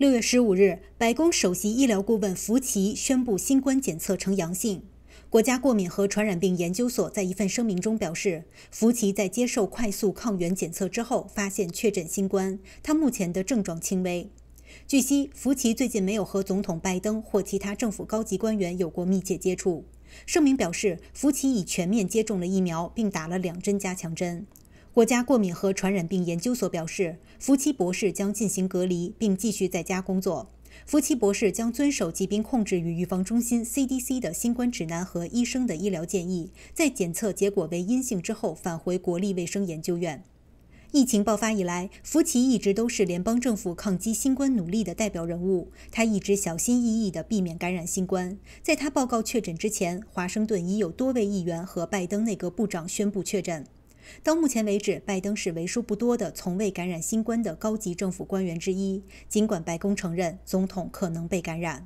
六月十五日，白宫首席医疗顾问福奇宣布新冠检测呈阳性。国家过敏和传染病研究所在一份声明中表示，福奇在接受快速抗原检测之后发现确诊新冠，他目前的症状轻微。据悉，福奇最近没有和总统拜登或其他政府高级官员有过密切接触。声明表示，福奇已全面接种了疫苗，并打了两针加强针。国家过敏和传染病研究所表示，福奇博士将进行隔离，并继续在家工作。福奇博士将遵守疾病控制与预防中心 （CDC） 的新冠指南和医生的医疗建议，在检测结果为阴性之后返回国立卫生研究院。疫情爆发以来，福奇一直都是联邦政府抗击新冠努力的代表人物。他一直小心翼翼地避免感染新冠。在他报告确诊之前，华盛顿已有多位议员和拜登内阁部长宣布确诊。到目前为止，拜登是为数不多的从未感染新冠的高级政府官员之一。尽管白宫承认总统可能被感染。